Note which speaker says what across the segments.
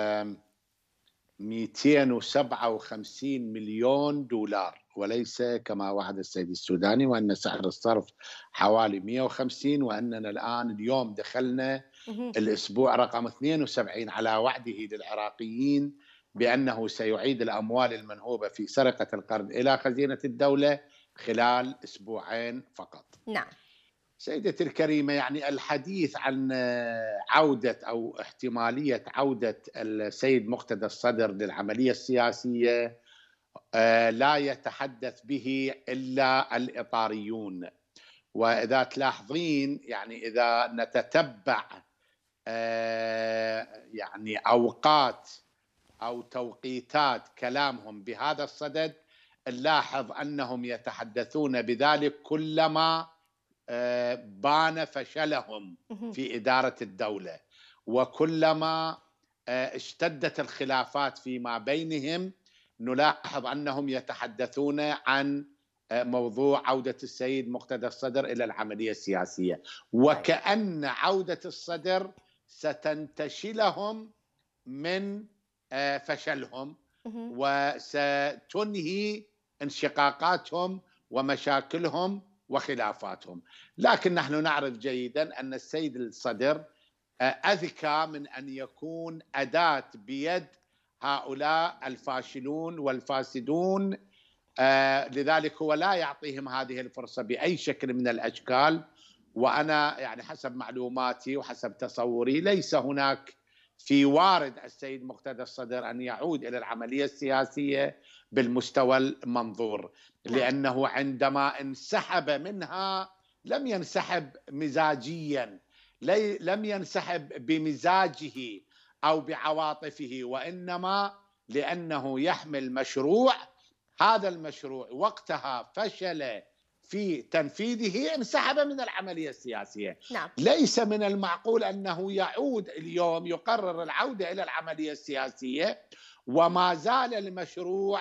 Speaker 1: 257 مليون دولار وليس كما وعد السيد السوداني وان سعر الصرف حوالي 150 واننا الان اليوم دخلنا الاسبوع رقم 72 على وعده للعراقيين بانه سيعيد الاموال المنهوبه في سرقه القرض الى خزينه الدوله خلال اسبوعين فقط. نعم. سيدتي الكريمة يعني الحديث عن آه، عودة أو احتمالية عودة السيد مقتدى الصدر للعملية السياسية آه، لا يتحدث به إلا الإطاريون وإذا تلاحظين يعني إذا نتتبع آه، يعني أوقات أو توقيتات كلامهم بهذا الصدد نلاحظ أنهم يتحدثون بذلك كلما آه، بان فشلهم في إدارة الدولة وكلما آه، اشتدت الخلافات فيما بينهم نلاحظ أنهم يتحدثون عن آه، موضوع عودة السيد مقتدى الصدر إلى العملية السياسية وكأن عودة الصدر ستنتشلهم من فشلهم وستنهي انشقاقاتهم ومشاكلهم وخلافاتهم لكن نحن نعرف جيدا أن السيد الصدر آه، أذكى من أن يكون أداة بيد هؤلاء الفاشلون والفاسدون آه، لذلك هو لا يعطيهم هذه الفرصة بأي شكل من الأشكال وأنا يعني حسب معلوماتي وحسب تصوري ليس هناك في وارد السيد مقتدى الصدر ان يعود الى العمليه السياسيه بالمستوى المنظور طيب. لانه عندما انسحب منها لم ينسحب مزاجيا لم ينسحب بمزاجه او بعواطفه وانما لانه يحمل مشروع هذا المشروع وقتها فشل في تنفيذه انسحب من العملية السياسية نعم. ليس من المعقول أنه يعود اليوم يقرر العودة إلى العملية السياسية وما زال المشروع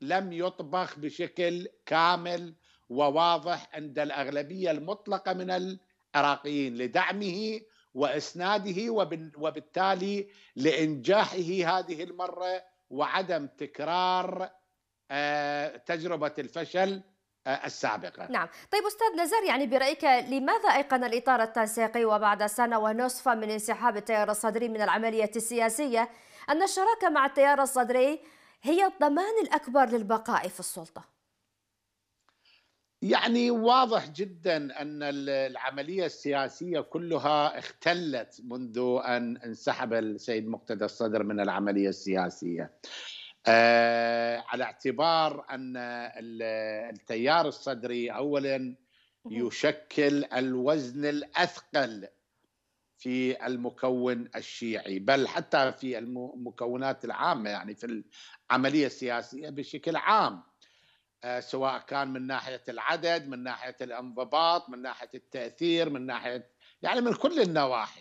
Speaker 1: لم يطبخ بشكل كامل وواضح عند الأغلبية المطلقة من العراقيين لدعمه وإسناده وبالتالي لإنجاحه هذه المرة وعدم تكرار آه، تجربة الفشل آه، السابقة نعم طيب أستاذ نزار يعني برأيك لماذا أيقن الإطار التنسيقي وبعد سنة ونصف من انسحاب التيار الصدري من العملية السياسية أن الشراكة مع التيار الصدري هي الضمان الأكبر للبقاء في السلطة يعني واضح جدا أن العملية السياسية كلها اختلت منذ أن انسحب السيد مقتدى الصدر من العملية السياسية آه، على اعتبار ان التيار الصدري اولا يشكل الوزن الاثقل في المكون الشيعي بل حتى في المكونات العامه يعني في العمليه السياسيه بشكل عام آه، سواء كان من ناحيه العدد من ناحيه الانضباط من ناحيه التاثير من ناحيه يعني من كل النواحي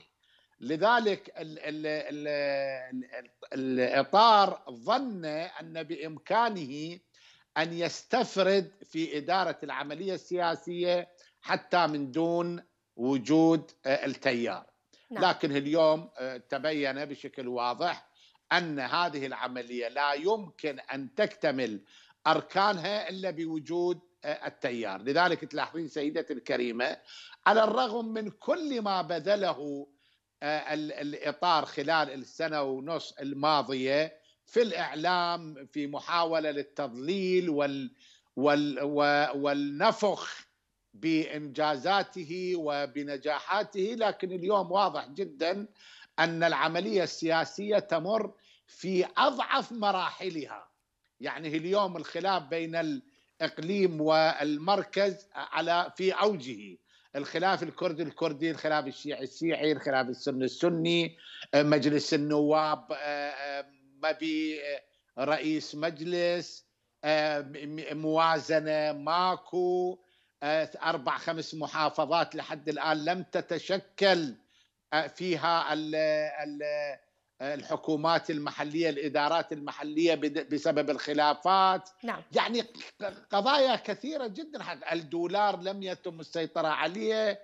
Speaker 1: لذلك ال ال ال الـ الاطار ظن ان بامكانه ان يستفرد في اداره العمليه السياسيه حتى من دون وجود آه، التيار نعم. لكن اليوم آه، تبين بشكل واضح ان هذه العمليه لا يمكن ان تكتمل اركانها الا بوجود آه، التيار لذلك تلاحظين سيدتي الكريمه على الرغم من كل ما بذله آه، الاطار خلال السنه ونص الماضيه في الاعلام في محاوله للتضليل وال وال والنفخ بانجازاته وبنجاحاته لكن اليوم واضح جدا ان العمليه السياسيه تمر في اضعف مراحلها يعني اليوم الخلاف بين الاقليم والمركز على في اوجه الخلاف الكردي الكردي الخلاف الشيعي الشيعي الخلاف السني السني آه، مجلس النواب آه، آه، ما في رئيس مجلس موازنه ماكو اربع خمس محافظات لحد الان لم تتشكل فيها ال ال الحكومات المحلية الإدارات المحلية بسبب الخلافات نعم. يعني قضايا كثيرة جدا الدولار لم يتم السيطرة عليه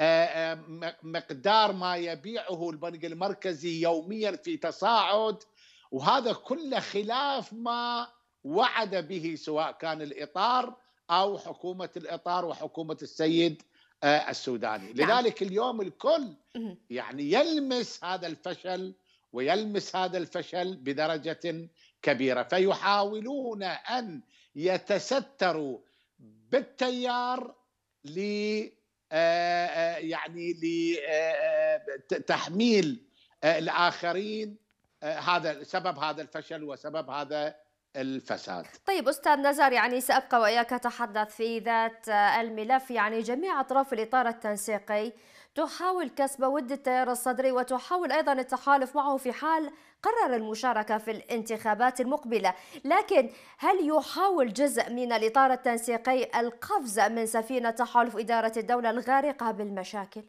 Speaker 1: آه، آه، مقدار ما يبيعه البنك المركزي يوميا في تصاعد وهذا كله خلاف ما وعد به سواء كان الإطار أو حكومة الإطار وحكومة السيد آه، السوداني نعم. لذلك اليوم الكل يعني يلمس هذا الفشل ويلمس هذا الفشل بدرجه كبيره فيحاولون ان يتستروا بالتيار ل آه، آه، يعني لتحميل آه، الاخرين هذا سبب هذا الفشل وسبب هذا الفساد طيب أستاذ نزار يعني سأبقى وإياك أتحدث في ذات الملف يعني جميع أطراف الإطار التنسيقي تحاول كسب ود التيار الصدري وتحاول أيضا التحالف معه في حال قرر المشاركة في الانتخابات المقبلة لكن هل يحاول جزء من الإطار التنسيقي القفز من سفينة تحالف إدارة الدولة الغارقة بالمشاكل؟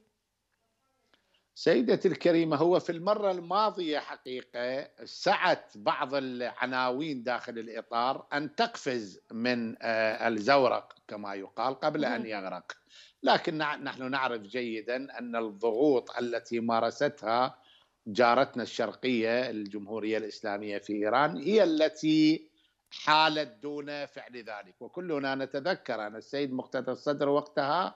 Speaker 1: سيدتي الكريمة هو في المرة الماضية حقيقة سعت بعض العناوين داخل الإطار أن تقفز من آه، الزورق كما يقال قبل أن يغرق لكن نحن نعرف جيدا أن الضغوط التي مارستها جارتنا الشرقية الجمهورية الإسلامية في إيران هي التي حالت دون فعل ذلك وكلنا نتذكر أن السيد مقتدى الصدر وقتها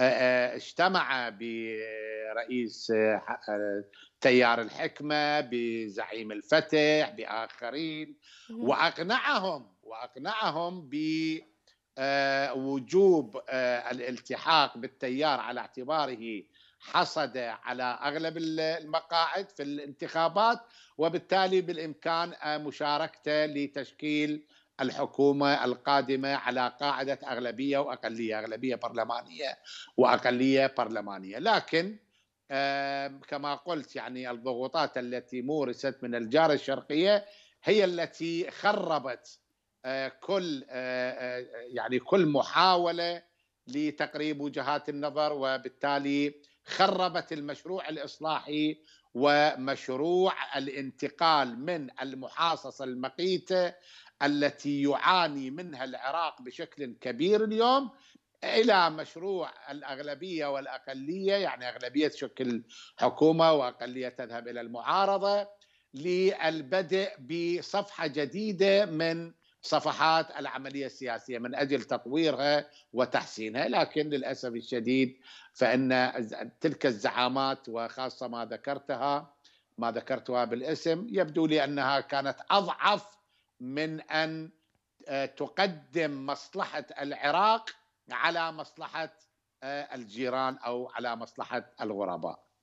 Speaker 1: اجتمع برئيس تيار الحكمة بزعيم الفتح بآخرين وأقنعهم وأقنعهم ب آه، وجوب آه، الالتحاق بالتيار على اعتباره حصد على اغلب المقاعد في الانتخابات وبالتالي بالامكان آه، مشاركته لتشكيل الحكومه القادمه على قاعده اغلبيه واقليه، اغلبيه برلمانيه واقليه برلمانيه، لكن كما قلت يعني الضغوطات التي مورست من الجاره الشرقيه هي التي خربت آه، كل آه، آه، يعني كل محاوله لتقريب وجهات النظر وبالتالي خربت المشروع الاصلاحي ومشروع الانتقال من المحاصصه المقيته التي يعاني منها العراق بشكل كبير اليوم الى مشروع الاغلبيه والاقليه يعني اغلبيه تشكل حكومه واقليه تذهب الى المعارضه للبدء بصفحه جديده من صفحات العملية السياسية من أجل تطويرها وتحسينها لكن للأسف الشديد فإن تلك الزعامات وخاصة ما ذكرتها ما ذكرتها بالاسم يبدو لي أنها كانت أضعف من أن آه، تقدم مصلحة العراق على مصلحة آه، الجيران أو على مصلحة الغرباء